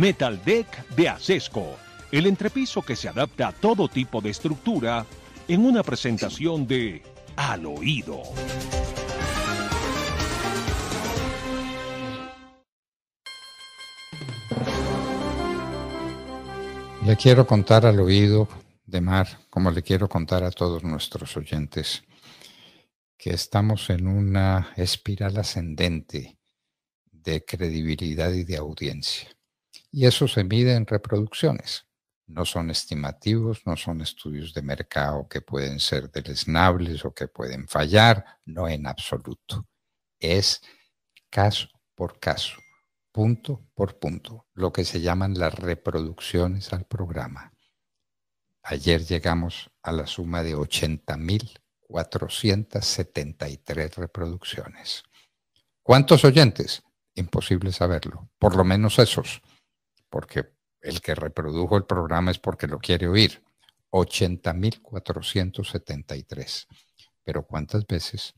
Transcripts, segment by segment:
Metal Deck de Acesco, el entrepiso que se adapta a todo tipo de estructura en una presentación de Al Oído. Le quiero contar al oído de Mar, como le quiero contar a todos nuestros oyentes, que estamos en una espiral ascendente de credibilidad y de audiencia. Y eso se mide en reproducciones. No son estimativos, no son estudios de mercado que pueden ser deleznables o que pueden fallar, no en absoluto. Es caso por caso, punto por punto, lo que se llaman las reproducciones al programa. Ayer llegamos a la suma de 80.473 reproducciones. ¿Cuántos oyentes? Imposible saberlo, por lo menos esos porque el que reprodujo el programa es porque lo quiere oír. 80.473. Pero ¿cuántas veces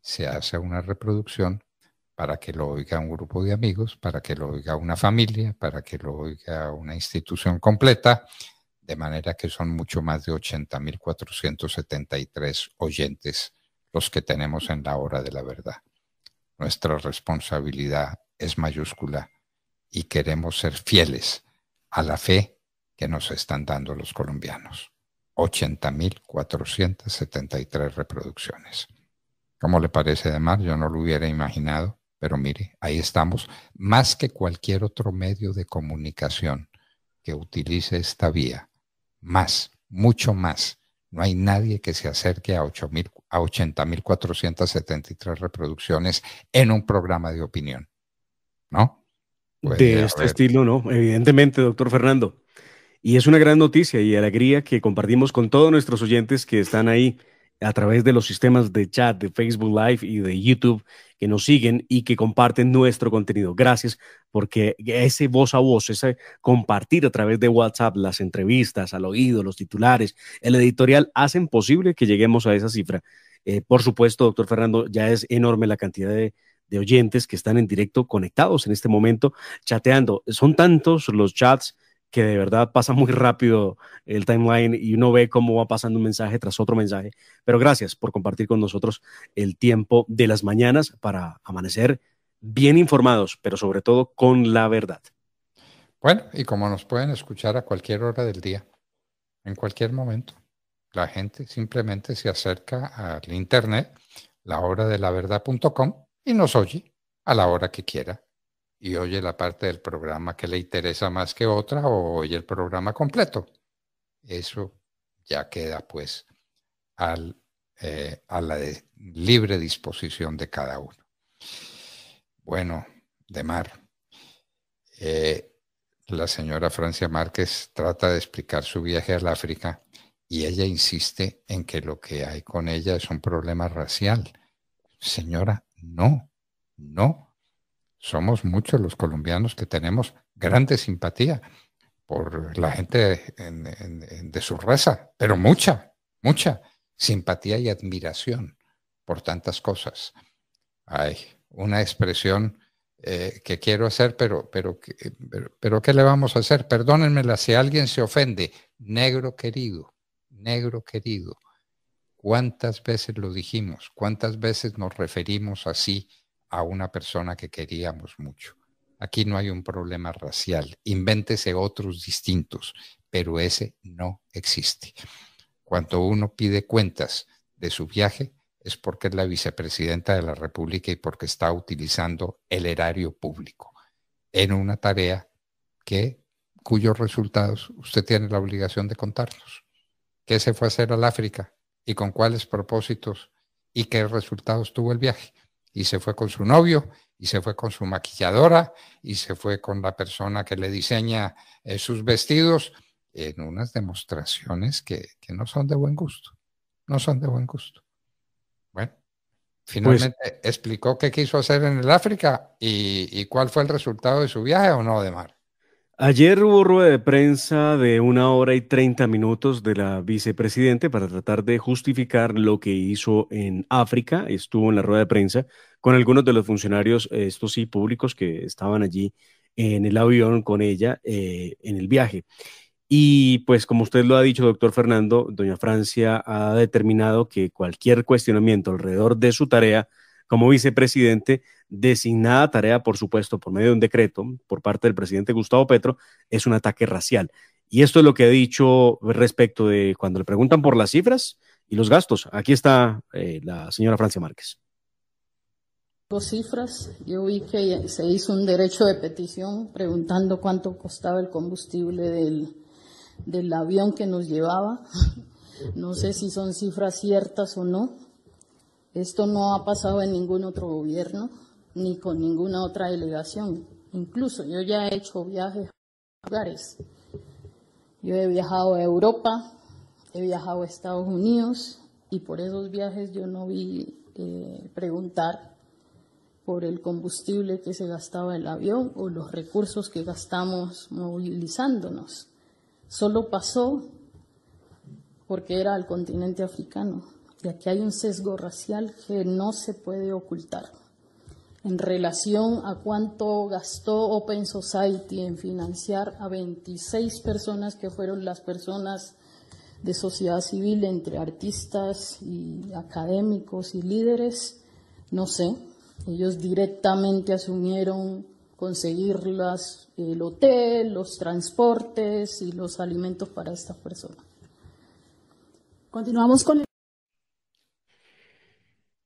se hace una reproducción para que lo oiga un grupo de amigos, para que lo oiga una familia, para que lo oiga una institución completa? De manera que son mucho más de 80.473 oyentes los que tenemos en la hora de la verdad. Nuestra responsabilidad es mayúscula y queremos ser fieles a la fe que nos están dando los colombianos. 80.473 reproducciones. ¿Cómo le parece, Además, Yo no lo hubiera imaginado, pero mire, ahí estamos, más que cualquier otro medio de comunicación que utilice esta vía, más, mucho más. No hay nadie que se acerque a, a 80.473 reproducciones en un programa de opinión, ¿no? Pues de este estilo, ¿no? Evidentemente, doctor Fernando. Y es una gran noticia y alegría que compartimos con todos nuestros oyentes que están ahí a través de los sistemas de chat, de Facebook Live y de YouTube, que nos siguen y que comparten nuestro contenido. Gracias porque ese voz a voz, ese compartir a través de WhatsApp las entrevistas al oído, los titulares, el editorial, hacen posible que lleguemos a esa cifra. Eh, por supuesto, doctor Fernando, ya es enorme la cantidad de de oyentes que están en directo conectados en este momento, chateando. Son tantos los chats que de verdad pasa muy rápido el timeline y uno ve cómo va pasando un mensaje tras otro mensaje. Pero gracias por compartir con nosotros el tiempo de las mañanas para amanecer bien informados, pero sobre todo con la verdad. Bueno, y como nos pueden escuchar a cualquier hora del día, en cualquier momento, la gente simplemente se acerca al internet, la hora de la verdad.com y nos oye a la hora que quiera y oye la parte del programa que le interesa más que otra o oye el programa completo. Eso ya queda pues eh, a la libre disposición de cada uno. Bueno, de mar. Eh, la señora Francia Márquez trata de explicar su viaje al África y ella insiste en que lo que hay con ella es un problema racial. Señora, no, no. Somos muchos los colombianos que tenemos grande simpatía por la gente de su raza, pero mucha, mucha simpatía y admiración por tantas cosas. Hay una expresión eh, que quiero hacer, pero, pero, pero ¿qué le vamos a hacer? Perdónenmela si alguien se ofende. Negro querido, negro querido. ¿Cuántas veces lo dijimos? ¿Cuántas veces nos referimos así a una persona que queríamos mucho? Aquí no hay un problema racial. Invéntese otros distintos, pero ese no existe. Cuando uno pide cuentas de su viaje, es porque es la vicepresidenta de la República y porque está utilizando el erario público en una tarea que cuyos resultados usted tiene la obligación de contarnos. ¿Qué se fue a hacer al África? y con cuáles propósitos y qué resultados tuvo el viaje. Y se fue con su novio, y se fue con su maquilladora, y se fue con la persona que le diseña eh, sus vestidos, en unas demostraciones que, no son de buen gusto. No son de buen gusto. Bueno, pues finalmente explicó qué quiso hacer en el África y, y cuál fue el resultado de su viaje o no, de Mar. Ayer hubo rueda de prensa de una hora y treinta minutos de la vicepresidente para tratar de justificar lo que hizo en África. Estuvo en la rueda de prensa con algunos de los funcionarios, eh, estos sí, públicos que estaban allí en el avión con ella eh, en el viaje. Y pues como usted lo ha dicho, doctor Fernando, doña Francia ha determinado que cualquier cuestionamiento alrededor de su tarea como vicepresidente, designada tarea, por supuesto, por medio de un decreto por parte del presidente Gustavo Petro, es un ataque racial. Y esto es lo que ha dicho respecto de cuando le preguntan por las cifras y los gastos. Aquí está eh, la señora Francia Márquez. Dos cifras, yo vi que se hizo un derecho de petición preguntando cuánto costaba el combustible del avión que nos llevaba. No sé si son cifras ciertas o no, esto no ha pasado en ningún otro gobierno ni con ninguna otra delegación. Incluso yo ya he hecho viajes a lugares. Yo he viajado a Europa, he viajado a Estados Unidos y por esos viajes yo no vi eh, preguntar por el combustible que se gastaba el avión o los recursos que gastamos movilizándonos. Solo pasó porque era al continente africano. Y aquí hay un sesgo racial que no se puede ocultar en relación a cuánto gastó Open Society en financiar a 26 personas que fueron las personas de sociedad civil entre artistas y académicos y líderes, no sé, ellos directamente asumieron conseguir el hotel, los transportes y los alimentos para estas personas. Continuamos con el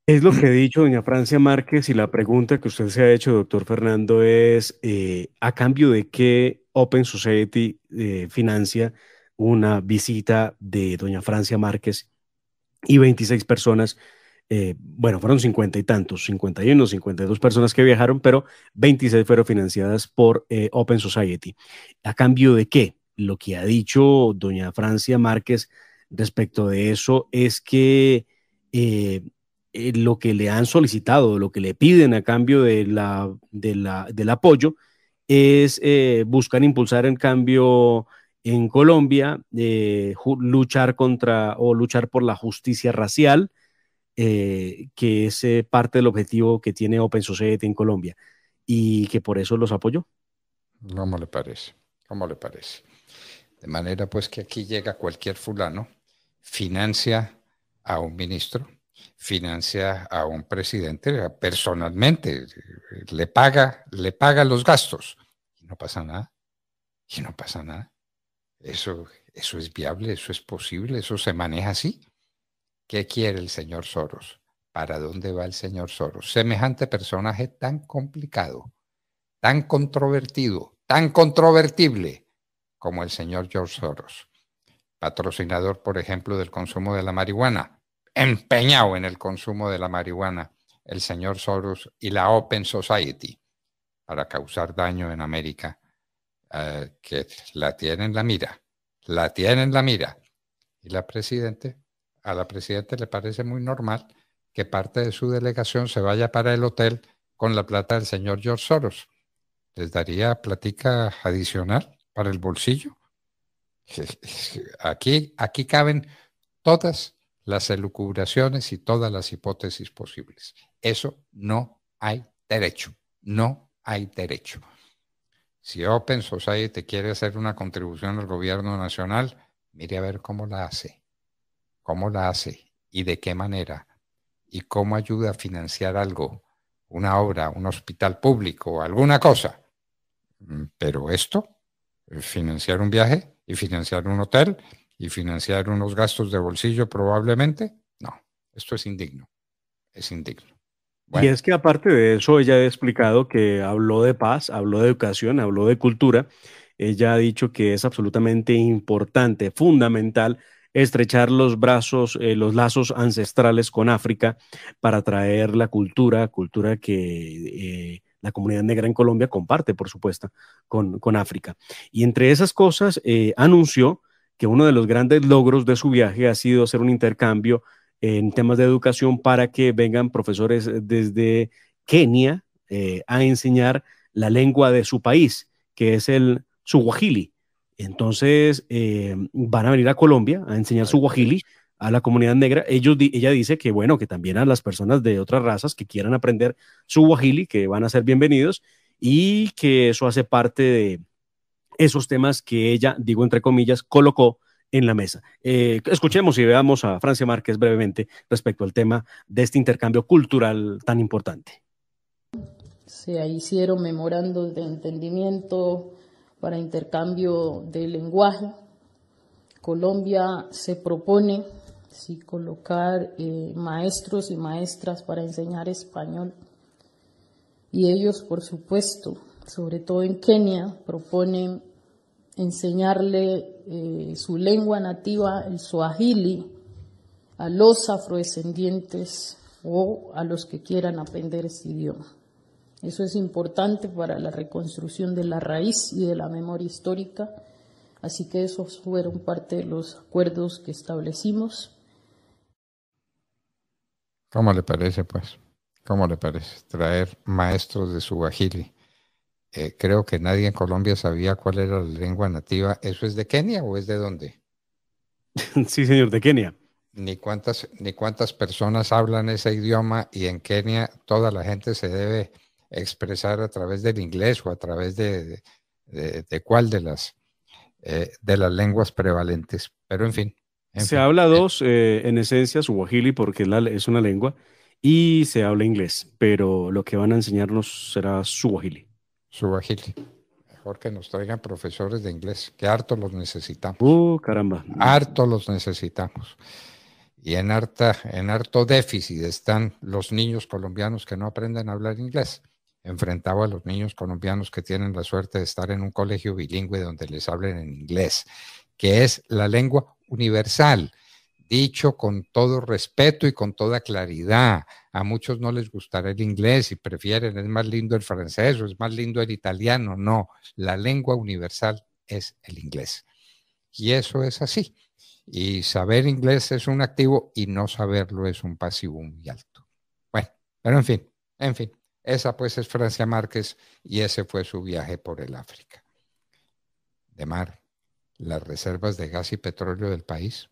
es lo que ha dicho doña Francia Márquez y la pregunta que usted se ha hecho, doctor Fernando, es eh, a cambio de qué Open Society eh, financia una visita de doña Francia Márquez y 26 personas, eh, bueno, fueron 50 y tantos, 51, 52 personas que viajaron, pero 26 fueron financiadas por Open Society. ¿A cambio de qué? Lo que ha dicho doña Francia Márquez respecto de eso es que... Eh, lo que le han solicitado, lo que le piden a cambio de del apoyo, es eh, buscar impulsar el cambio en Colombia, eh, luchar contra o luchar por la justicia racial, que es parte del objetivo que tiene Open Society en Colombia y que por eso los apoyó. ¿Cómo le parece? ¿Cómo le parece? De manera pues que aquí llega cualquier fulano, financia a un ministro, financia a un presidente eh, personalmente, eh, le paga, le paga los gastos. Y no pasa nada. Y no pasa nada. Eso, eso es viable, eso es posible, eso se maneja así. ¿Qué quiere el señor Soros? ¿Para dónde va el señor Soros? Semejante personaje tan complicado, tan controvertido, tan controvertible como el señor George Soros, patrocinador, por ejemplo, del consumo de la marihuana empeñado en el consumo de la marihuana, el señor Soros y la Open Society, para causar daño en América, eh, que la tienen la mira, la tienen la mira. Y la presidente, a la presidenta le parece muy normal que parte de su delegación se vaya para el hotel con la plata del señor George Soros. ¿Les daría platica adicional para el bolsillo? Aquí, aquí caben todas las elucubraciones y todas las hipótesis posibles. Eso no hay derecho, no hay derecho. Si Open Society quiere hacer una contribución al gobierno nacional, mire a ver cómo la hace, cómo la hace y de qué manera y cómo ayuda a financiar algo, una obra, un hospital público, alguna cosa. Mm, pero esto, eh, financiar un viaje y financiar un hotel, y financiar unos gastos de bolsillo probablemente. No, esto es indigno, es indigno. Y es que aparte de eso, ella ha explicado que habló de paz, habló de educación, habló de cultura. Ella ha dicho que es absolutamente importante, fundamental, estrechar los brazos, eh, los lazos ancestrales con África para traer la cultura, cultura que eh, la comunidad negra en Colombia comparte, por supuesto, con, con África. Y entre esas cosas, eh, anunció que uno de los grandes logros de su viaje ha sido hacer un intercambio en temas de educación para que vengan profesores desde Kenia eh, a enseñar la lengua de su país, que es el suwahili. Entonces eh, van a venir a Colombia a enseñar suwahili a la comunidad negra. Ellos, ella dice que, bueno, que también a las personas de otras razas que quieran aprender suwahili, que van a ser bienvenidos y que eso hace parte de, esos temas que ella, digo entre comillas, colocó en la mesa. Eh, escuchemos y veamos a Francia Márquez brevemente respecto al tema de este intercambio cultural tan importante. Se hicieron memorandos de entendimiento para intercambio de lenguaje. Colombia se propone si colocar eh, maestros y maestras para enseñar español. Y ellos, por supuesto, sobre todo en Kenia, proponen enseñarle eh, su lengua nativa, el swahili, a los afrodescendientes o a los que quieran aprender ese idioma. Eso es importante para la reconstrucción de la raíz y de la memoria histórica, así que esos fueron parte de los acuerdos que establecimos. ¿Cómo le parece, pues? ¿Cómo le parece traer maestros de Suajili eh, creo que nadie en Colombia sabía cuál era la lengua nativa. ¿Eso es de Kenia o es de dónde? Sí, señor, de Kenia. Ni cuántas, ni cuántas personas hablan ese idioma y en Kenia toda la gente se debe expresar a través del inglés o a través de, cuál de las, eh, de las lenguas prevalentes. Pero en fin. se habla eh. dos, en esencia, suwahili, porque es una lengua, y se habla inglés, pero lo que van a enseñarnos será suwahili. Subajil. Mejor que nos traigan profesores de inglés, que harto los necesitamos. Uh, caramba. Harto los necesitamos. Y en, harta, en harto déficit están los niños colombianos que no aprenden a hablar inglés. Enfrentaba a los niños colombianos que tienen la suerte de estar en un colegio bilingüe donde les hablen en inglés, que es la lengua universal dicho con todo respeto y con toda claridad. A muchos no les gustará el inglés y prefieren, es más lindo el francés o es más lindo el italiano. No, la lengua universal es el inglés. Y eso es así. Y saber inglés es un activo y no saberlo es un pasivo muy alto. Bueno, pero en fin, en fin, esa pues es Francia Márquez y ese fue su viaje por el África. De mar, las reservas de gas y petróleo del país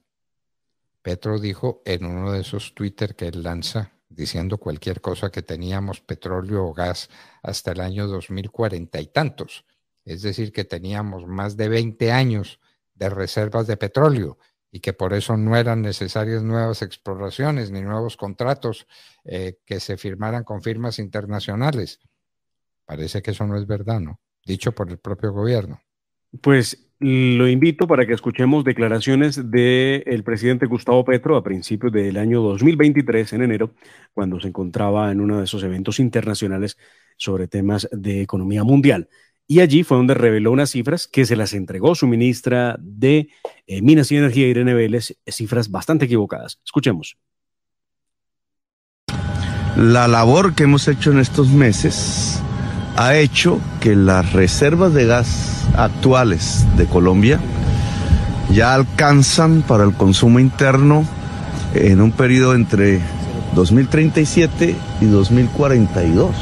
Petro dijo en uno de esos Twitter que él lanza, diciendo cualquier cosa que teníamos petróleo o gas hasta el año 2040 y tantos. Es decir, que teníamos más de 20 años de reservas de petróleo y que por eso no eran necesarias nuevas exploraciones ni nuevos contratos eh, que se firmaran con firmas internacionales. Parece que eso no es verdad, ¿no? Dicho por el propio gobierno. Pues lo invito para que escuchemos declaraciones del presidente Gustavo Petro a principios del año 2023, en enero, cuando se encontraba en uno de esos eventos internacionales sobre temas de economía mundial. Y allí fue donde reveló unas cifras que se las entregó su ministra de eh, Minas y Energía, Irene Vélez, cifras bastante equivocadas. Escuchemos. La labor que hemos hecho en estos meses ha hecho que las reservas de gas actuales de Colombia ya alcanzan para el consumo interno en un periodo entre 2037 y 2042.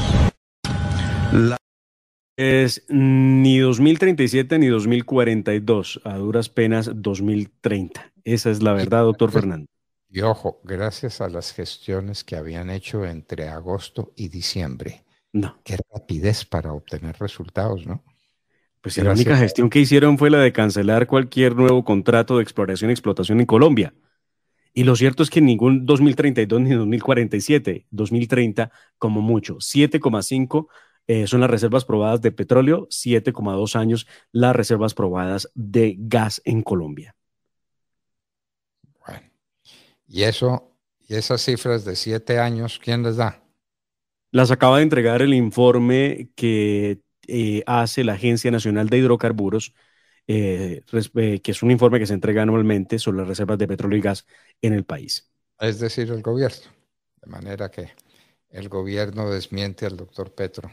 Es ni 2037 ni 2042, a duras penas 2030. Esa es la verdad, doctor Fernando. Y ojo, gracias a las gestiones que habían hecho entre agosto y diciembre, Qué rapidez para obtener resultados, ¿no? Pues la única gestión que hicieron fue la de cancelar cualquier nuevo contrato de exploración y explotación en Colombia. Y lo cierto es que ningún 2032 ni 2047, 2030 como mucho, 7,5 eh, son las reservas probadas de petróleo, 7,2 años las reservas probadas de gas en Colombia. Bueno, y eso, y esas cifras de 7 años, ¿quién les da? Las acaba de entregar el informe que eh, hace la Agencia Nacional de Hidrocarburos, eh, eh, que es un informe que se entrega anualmente sobre las reservas de petróleo y gas en el país. Es decir, el gobierno. De manera que el gobierno desmiente al doctor Petro.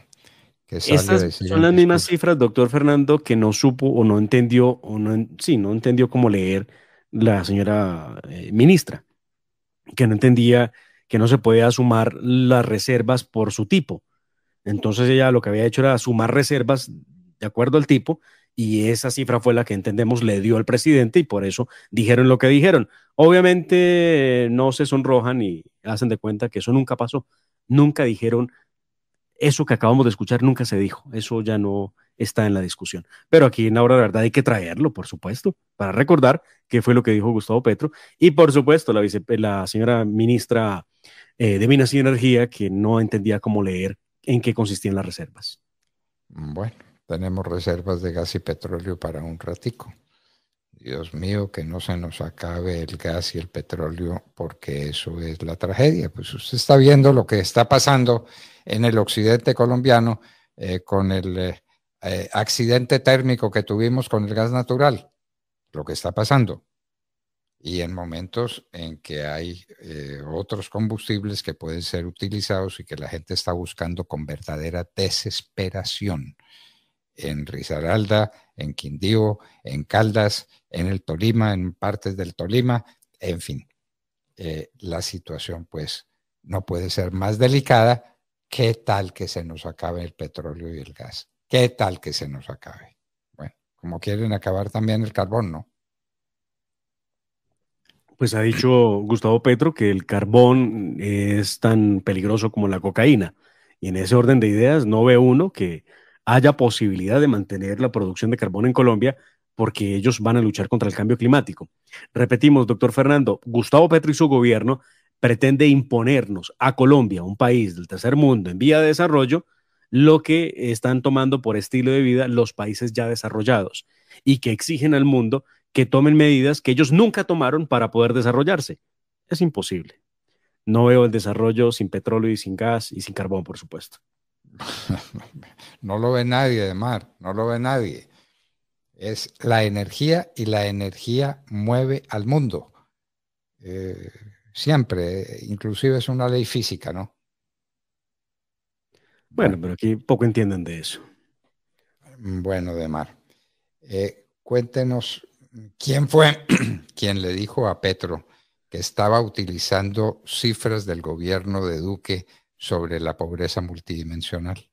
Que Estas son las mismas cifras, doctor Fernando, que no supo o no entendió, o no, sí, no entendió cómo leer la señora ministra, que no entendía que no se podía sumar las reservas por su tipo. Entonces ella lo que había hecho era sumar reservas de acuerdo al tipo y esa cifra fue la que entendemos le dio al presidente y por eso dijeron lo que dijeron. Obviamente no se sonrojan y hacen de cuenta que eso nunca pasó. Nunca dijeron eso que acabamos de escuchar nunca se dijo, eso ya no está en la discusión. Pero aquí en Ahora la Verdad hay que traerlo, por supuesto, para recordar qué fue lo que dijo Gustavo Petro. Y por supuesto, la, la señora ministra eh, de Minas y Energía, que no entendía cómo leer en qué consistían las reservas. Bueno, tenemos reservas de gas y petróleo para un ratico. Dios mío, que no se nos acabe el gas y el petróleo, porque eso es la tragedia. Pues usted está viendo lo que está pasando en el occidente colombiano eh, con el eh, eh, accidente térmico que tuvimos con el gas natural, lo que está pasando. Y en momentos en que hay otros combustibles que pueden ser utilizados y que la gente está buscando con verdadera desesperación en Risaralda, en Quindío, en Caldas, en el Tolima, en partes del Tolima, en fin. Eh, la situación pues no puede ser más delicada. ¿Qué tal que se nos acabe el petróleo y el gas? ¿Qué tal que se nos acabe? Bueno, como quieren acabar también el carbón, ¿no? Pues ha dicho Gustavo Petro que el carbón es tan peligroso como la cocaína. Y en ese orden de ideas no ve uno que haya posibilidad de mantener la producción de carbón en Colombia porque ellos van a luchar contra el cambio climático. Repetimos, doctor Fernando, Gustavo Petro y su gobierno pretende imponernos a Colombia, un país del tercer mundo en vía de desarrollo, lo que están tomando por estilo de vida los países ya desarrollados y que exigen al mundo que tomen medidas que ellos nunca tomaron para poder desarrollarse. Es imposible. No veo el desarrollo sin petróleo y sin gas y sin carbón, por supuesto. no lo ve nadie de mar, no lo ve nadie. Es la energía y la energía mueve al mundo. Eh, siempre, inclusive es una ley física, ¿no? Bueno, pero aquí poco entienden de eso. Bueno, de mar. Eh, cuéntenos quién fue quien le dijo a Petro que estaba utilizando cifras del gobierno de Duque sobre la pobreza multidimensional.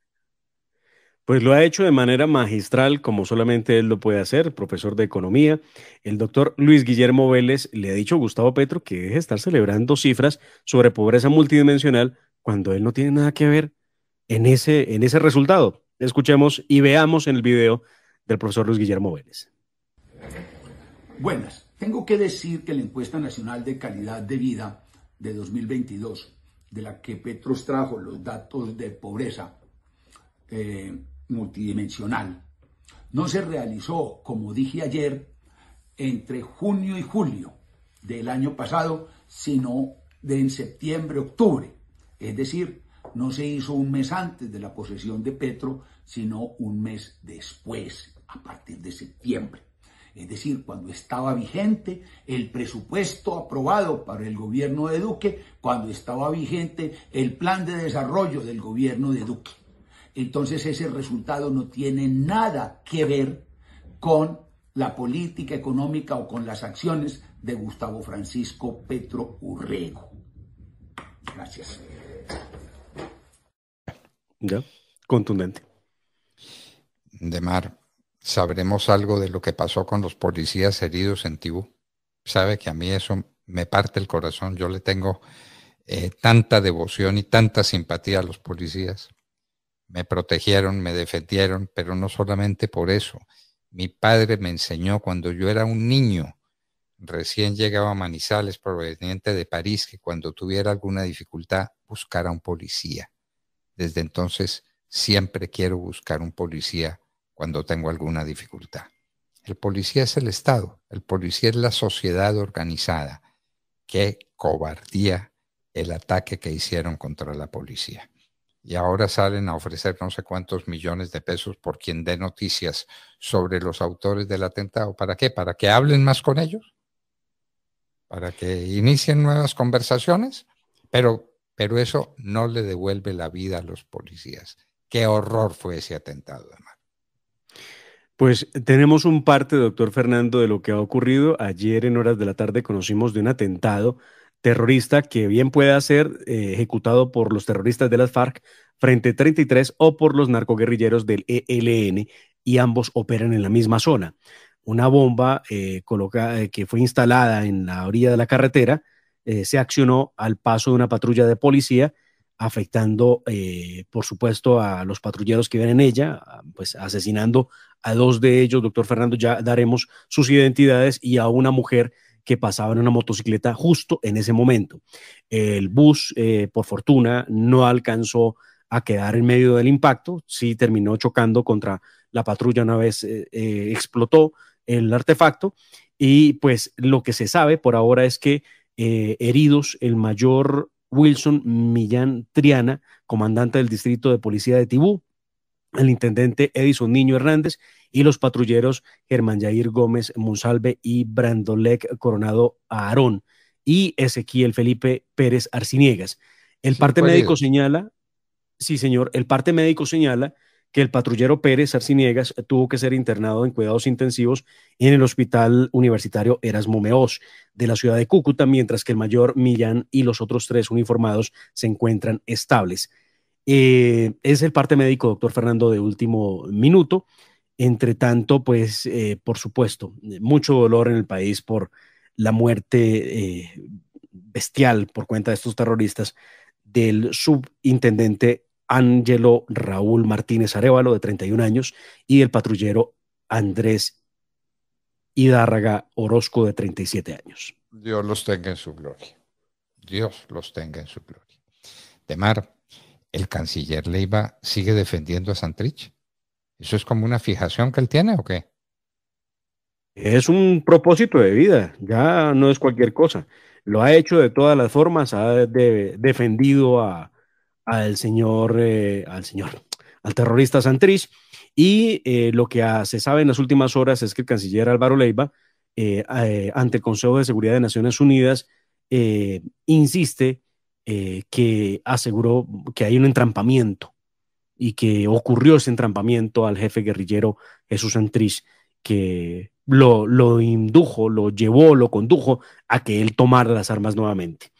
Pues lo ha hecho de manera magistral, como solamente él lo puede hacer, profesor de economía. El doctor Luis Guillermo Vélez le ha dicho a Gustavo Petro que deje de estar celebrando cifras sobre pobreza multidimensional cuando él no tiene nada que ver en ese, en ese resultado. Escuchemos y veamos en el video del profesor Luis Guillermo Vélez. Buenas, tengo que decir que la encuesta nacional de calidad de vida de 2022 de la que Petros trajo los datos de pobreza eh, multidimensional, no se realizó, como dije ayer, entre junio y julio del año pasado, sino de en septiembre, octubre. Es decir, no se hizo un mes antes de la posesión de Petro, sino un mes después, a partir de septiembre es decir, cuando estaba vigente el presupuesto aprobado para el gobierno de Duque, cuando estaba vigente el plan de desarrollo del gobierno de Duque. Entonces ese resultado no tiene nada que ver con la política económica o con las acciones de Gustavo Francisco Petro Urrego. Gracias. Ya, contundente. De mar. ¿Sabremos algo de lo que pasó con los policías heridos en Tibú? Sabe que a mí eso me parte el corazón. Yo le tengo eh, tanta devoción y tanta simpatía a los policías. Me protegieron, me defendieron, pero no solamente por eso. Mi padre me enseñó cuando yo era un niño, recién llegaba a Manizales proveniente de París, que cuando tuviera alguna dificultad buscara un policía. Desde entonces siempre quiero buscar un policía cuando tengo alguna dificultad. El policía es el Estado, el policía es la sociedad organizada. Qué cobardía el ataque que hicieron contra la policía. Y ahora salen a ofrecer no sé cuántos millones de pesos por quien dé noticias sobre los autores del atentado. ¿Para qué? ¿Para que hablen más con ellos? ¿Para que inicien nuevas conversaciones? Pero, pero eso no le devuelve la vida a los policías. Qué horror fue ese atentado, además. Pues tenemos un parte, doctor Fernando, de lo que ha ocurrido. Ayer en horas de la tarde conocimos de un atentado terrorista que bien pueda ser eh, ejecutado por los terroristas de las FARC frente 33 o por los narcoguerrilleros del ELN y ambos operan en la misma zona. Una bomba eh, eh, que fue instalada en la orilla de la carretera se accionó al paso de una patrulla de policía afectando, eh, por supuesto, a los patrulleros que ven en ella, ah, pues asesinando a dos de ellos. Doctor Fernando, ya daremos sus identidades y a una mujer que pasaba en una motocicleta justo en ese momento. El bus, eh, por fortuna, no alcanzó a quedar en medio del impacto, sí terminó chocando contra la patrulla una vez eh, explotó el artefacto y pues lo que se sabe por ahora es que heridos, el mayor Wilson Millán Triana, comandante del Distrito de Policía de Tibú, el intendente Edison Niño Hernández y los patrulleros Germán Jair Gómez Monsalve y Brandolec Coronado Aarón y Ezequiel Felipe Pérez Arciniegas. El parte médico señala, sí señor, el parte médico señala que el patrullero Pérez Arciniegas tuvo que ser internado en cuidados intensivos en el Hospital Universitario Erasmo de la ciudad de Cúcuta, mientras que el mayor Millán y los otros tres uniformados se encuentran estables. Eh, es el parte médico, doctor Fernando, de último minuto. Entre tanto, pues, eh, por supuesto, mucho dolor en el país por la muerte eh, bestial por cuenta de estos terroristas del subintendente Ángelo Raúl Martínez Arevalo, de 31 años, y el patrullero Andrés Hidárraga Orozco, de 37 años. Dios los tenga en su gloria. Dios los tenga en su gloria. Temar, ¿el canciller Leiva sigue defendiendo a Santrich? ¿Eso es como una fijación que él tiene o qué? Es un propósito de vida, ya no es cualquier cosa. Lo ha hecho de todas las formas, ha defendido a, al señor, eh, al señor, al terrorista Santrich. Y eh, lo que ah, se sabe en las últimas horas es que el canciller Álvaro Leiva, eh, ante el Consejo de Seguridad de Naciones Unidas, insiste que aseguró que hay un entrampamiento y que ocurrió ese entrampamiento al jefe guerrillero Jesús Santrich, que lo indujo, lo llevó, lo condujo a que él tomara las armas nuevamente.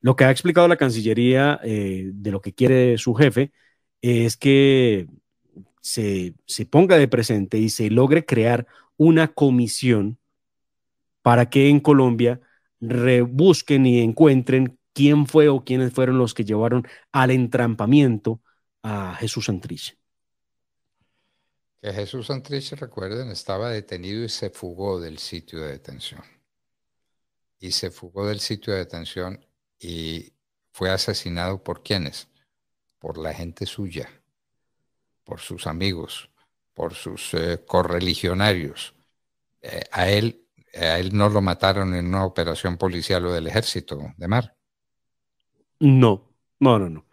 Lo que ha explicado la Cancillería eh, de lo que quiere su jefe es que se, ponga de presente y se logre crear una comisión para que en Colombia rebusquen y encuentren quién fue o quiénes fueron los que llevaron al entrampamiento a Jesús Santrich. Que Jesús Santrich, recuerden, estaba detenido y se fugó del sitio de detención. Y se fugó del sitio de detención y fue asesinado por quienes? Por la gente suya, por sus amigos, por sus eh, correligionarios. Eh, a, él, a él no lo mataron en una operación policial o del ejército de mar. No, no, no, no.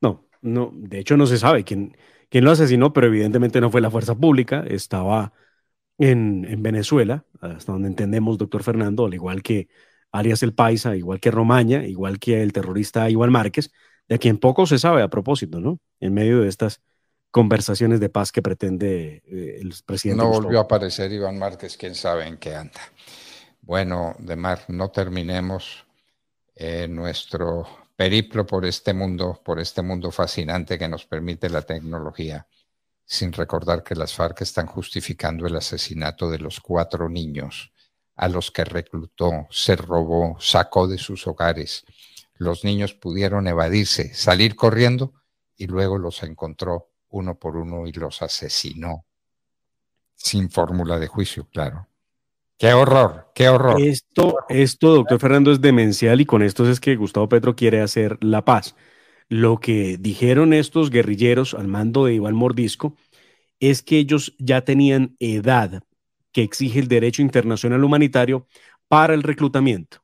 No, no. De hecho, no se sabe quién, quién lo asesinó, pero evidentemente no fue la fuerza pública. Estaba en, en Venezuela, hasta donde entendemos, doctor Fernando, al igual que alias el Paisa, igual que Romaña, igual que el terrorista Iván Márquez, de quien poco se sabe a propósito, ¿no? En medio de estas conversaciones de paz que pretende eh, el presidente. No volvió a aparecer Iván Márquez, quién sabe en qué anda. Bueno, Demar, no terminemos eh, nuestro periplo por este mundo, por este mundo fascinante que nos permite la tecnología, sin recordar que las FARC están justificando el asesinato de los cuatro niños a los que reclutó, se robó, sacó de sus hogares. Los niños pudieron evadirse, salir corriendo y luego los encontró uno por uno y los asesinó. Sin fórmula de juicio, claro. Qué horror, qué horror. Esto, esto, doctor Fernando, es demencial y con esto es que Gustavo Petro quiere hacer la paz. Lo que dijeron estos guerrilleros al mando de Iván Mordisco es que ellos ya tenían edad que exige el derecho internacional humanitario para el reclutamiento.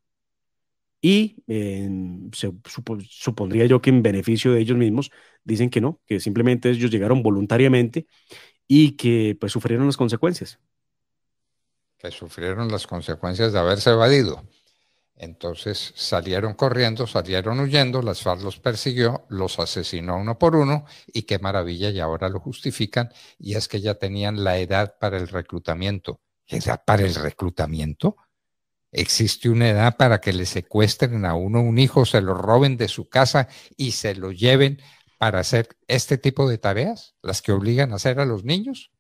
Y se, supondría yo que en beneficio de ellos mismos dicen que no, que simplemente ellos llegaron voluntariamente y que pues sufrieron las consecuencias. Que sufrieron las consecuencias de haberse evadido. Entonces salieron corriendo, salieron huyendo, las FARC los persiguió, los asesinó uno por uno y qué maravilla, y ahora lo justifican, y es que ya tenían la edad para el reclutamiento. ¿Edad para el reclutamiento? Existe una edad para que le secuestren a uno un hijo, se lo roben de su casa y se lo lleven para hacer este tipo de tareas, las que obligan a hacer a los niños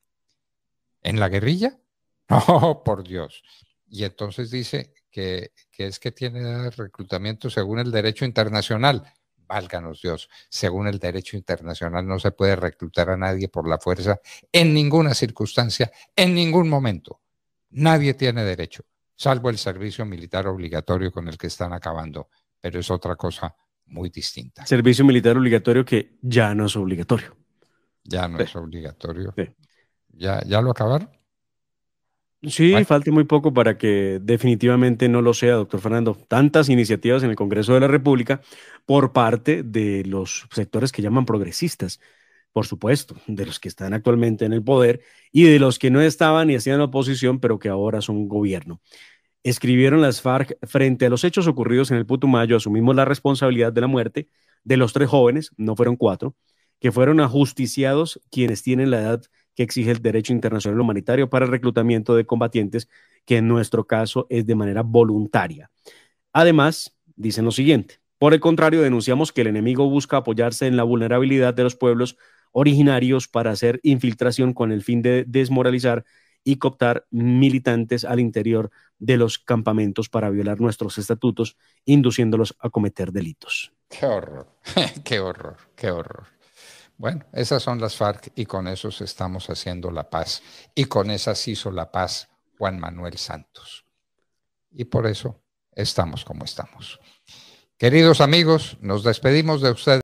en la guerrilla. No, oh, por Dios. Y entonces dice que, es que tiene reclutamiento según el derecho internacional. Válganos Dios, según el derecho internacional no se puede reclutar a nadie por la fuerza en ninguna circunstancia, en ningún momento. Nadie tiene derecho, salvo el servicio militar obligatorio con el que están acabando, pero es otra cosa muy distinta. Servicio militar obligatorio que ya no es obligatorio. Ya no es obligatorio. ¿Ya, ¿Ya lo acabaron? Sí, falta muy poco para que definitivamente no lo sea, doctor Fernando. Tantas iniciativas en el Congreso de la República por parte de los sectores que llaman progresistas, por supuesto, de los que están actualmente en el poder y de los que no estaban y hacían oposición, pero que ahora son gobierno. Escribieron las FARC frente a los hechos ocurridos en el Putumayo, asumimos la responsabilidad de la muerte de los tres jóvenes, no fueron cuatro, que fueron ajusticiados quienes tienen la edad que exige el derecho internacional humanitario para el reclutamiento de combatientes, que en nuestro caso es de manera voluntaria. Además, dicen lo siguiente, por el contrario, denunciamos que el enemigo busca apoyarse en la vulnerabilidad de los pueblos originarios para hacer infiltración con el fin de desmoralizar y cooptar militantes al interior de los campamentos para violar nuestros estatutos, induciéndolos a cometer delitos. Qué horror, qué horror, qué horror. Bueno, esas son las FARC y con esos estamos haciendo la paz. Y con esas hizo la paz Juan Manuel Santos. Y por eso estamos como estamos. Queridos amigos, nos despedimos de ustedes.